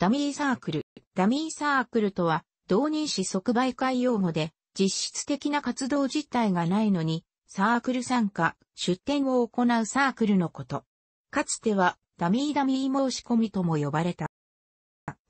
ダミーサークル。ダミーサークルとは、同人誌即売会用語で、実質的な活動実態がないのに、サークル参加、出展を行うサークルのこと。かつては、ダミーダミー申し込みとも呼ばれた。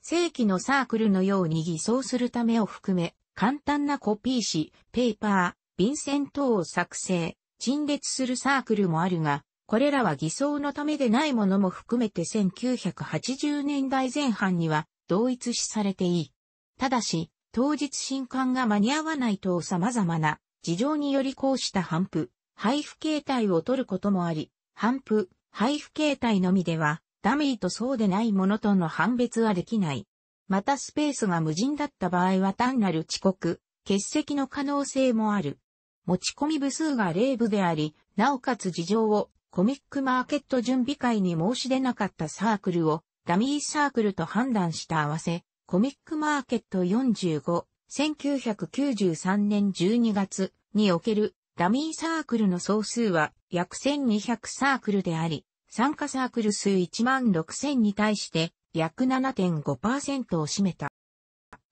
正規のサークルのように偽装するためを含め、簡単なコピー紙、ペーパー、便箋等を作成、陳列するサークルもあるが、これらは偽装のためでないものも含めて1980年代前半には同一視されていい。ただし、当日新刊が間に合わないと様々な事情によりこうした反布、配布形態を取ることもあり、反布、配布形態のみでは、ダミーとそうでないものとの判別はできない。またスペースが無人だった場合は単なる遅刻、欠席の可能性もある。持ち込み部数が0部であり、なおかつ事情をコミックマーケット準備会に申し出なかったサークルをダミーサークルと判断した合わせ、コミックマーケット45、1993年12月におけるダミーサークルの総数は約1200サークルであり、参加サークル数1万6000に対して約7.5%を占めた。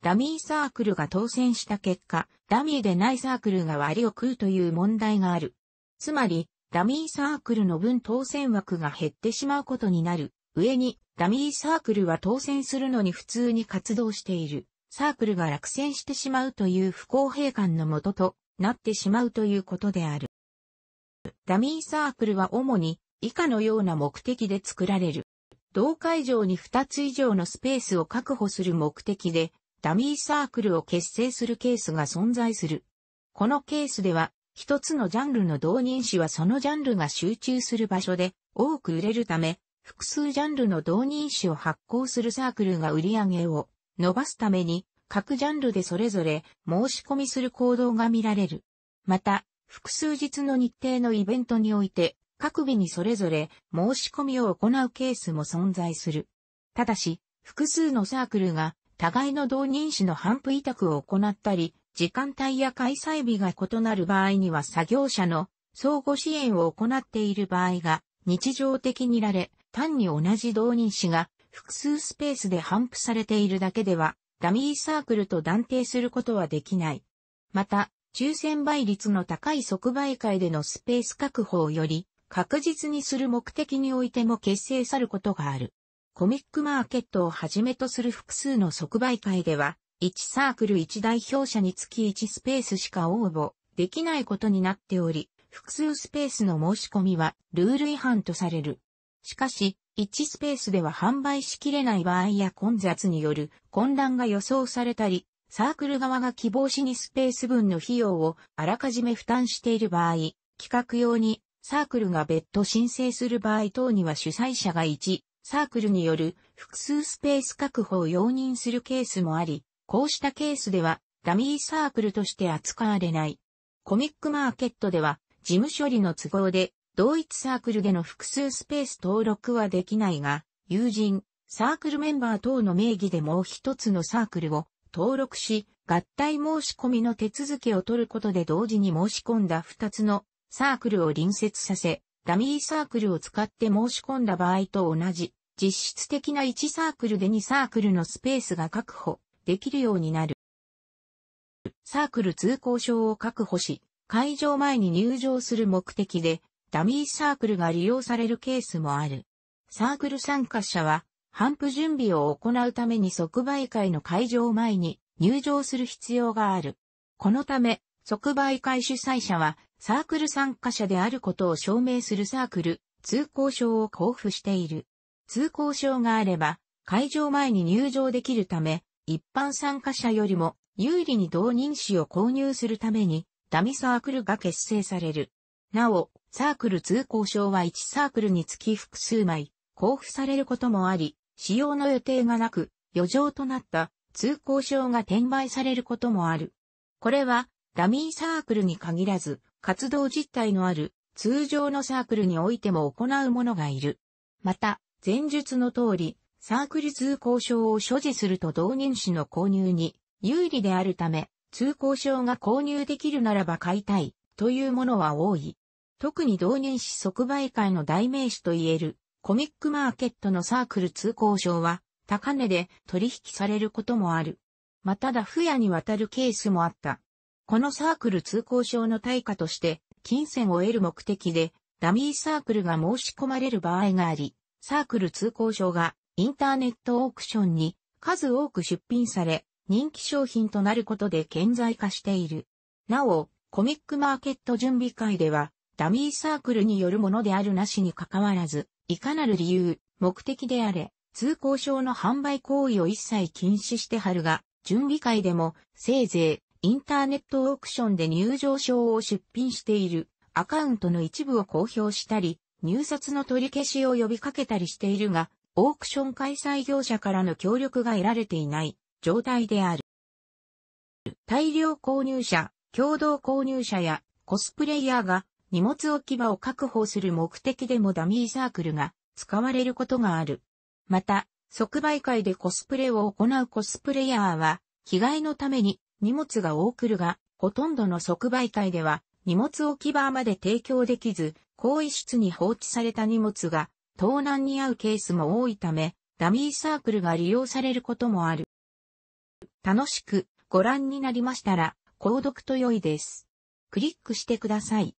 ダミーサークルが当選した結果、ダミーでないサークルが割を食うという問題がある。つまり、ダミーサークルの分当選枠が減ってしまうことになる。上に、ダミーサークルは当選するのに普通に活動している。サークルが落選してしまうという不公平感のもととなってしまうということである。ダミーサークルは主に以下のような目的で作られる。同会場に2つ以上のスペースを確保する目的で、ダミーサークルを結成するケースが存在する。このケースでは、一つのジャンルの導入誌はそのジャンルが集中する場所で多く売れるため、複数ジャンルの導入誌を発行するサークルが売り上げを伸ばすために、各ジャンルでそれぞれ申し込みする行動が見られる。また、複数日の日程のイベントにおいて、各日にそれぞれ申し込みを行うケースも存在する。ただし、複数のサークルが互いの導入誌の反布委託を行ったり、時間帯や開催日が異なる場合には作業者の相互支援を行っている場合が日常的にられ、単に同じ導入誌が複数スペースで反布されているだけでは、ダミーサークルと断定することはできない。また、抽選倍率の高い即売会でのスペース確保より、確実にする目的においても結成さることがある。コミックマーケットをはじめとする複数の即売会では、1サークル1代表者につき1スペースしか応募できないことになっており、複数スペースの申し込みはルール違反とされる。しかし、1スペースでは販売しきれない場合や混雑による混乱が予想されたり、サークル側が希望しにスペース分の費用をあらかじめ負担している場合、企画用にサークルが別途申請する場合等には主催者が1、サークルによる複数スペース確保を容認するケースもあり、こうしたケースでは、ダミーサークルとして扱われない。コミックマーケットでは、事務処理の都合で、同一サークルでの複数スペース登録はできないが、友人、サークルメンバー等の名義でもう一つのサークルを登録し、合体申し込みの手続きを取ることで同時に申し込んだ二つのサークルを隣接させ、ダミーサークルを使って申し込んだ場合と同じ、実質的な1サークルで2サークルのスペースが確保できるようになる。サークル通行証を確保し、会場前に入場する目的で、ダミーサークルが利用されるケースもある。サークル参加者は、頒布準備を行うために即売会の会場前に入場する必要がある。このため、即売会主催者は、サークル参加者であることを証明するサークル、通行証を交付している。通行証があれば、会場前に入場できるため、一般参加者よりも有利に同人誌を購入するために、ダミサークルが結成される。なお、サークル通行証は1サークルにつき複数枚、交付されることもあり、使用の予定がなく、余剰となった通行証が転売されることもある。これは、ダミーサークルに限らず、活動実態のある通常のサークルにおいても行うものがいる。また、前述の通り、サークル通行証を所持すると同人誌の購入に有利であるため、通行証が購入できるならば買いたいというものは多い。特に同人誌即売会の代名詞といえるコミックマーケットのサークル通行証は高値で取引されることもある。またダフ屋にわたるケースもあった。このサークル通行証の対価として金銭を得る目的でダミーサークルが申し込まれる場合があり、サークル通行証がインターネットオークションに数多く出品され、人気商品となることで顕在化している。なお、コミックマーケット準備会では、ダミーサークルによるものであるなしに関わらず、いかなる理由、目的であれ、通行証の販売行為を一切禁止してはるが、準備会でも、せいぜい、インターネットオークションで入場証を出品している、アカウントの一部を公表したり、入札の取り消しを呼びかけたりしているが、オークション開催業者からの協力が得られていない状態である。大量購入者、共同購入者やコスプレイヤーが荷物置き場を確保する目的でもダミーサークルが使われることがある。また、即売会でコスプレを行うコスプレイヤーは、被害のために荷物が多くるが、ほとんどの即売会では荷物置き場まで提供できず、更衣室に放置された荷物が盗難に遭うケースも多いため、ダミーサークルが利用されることもある。楽しくご覧になりましたら、購読と良いです。クリックしてください。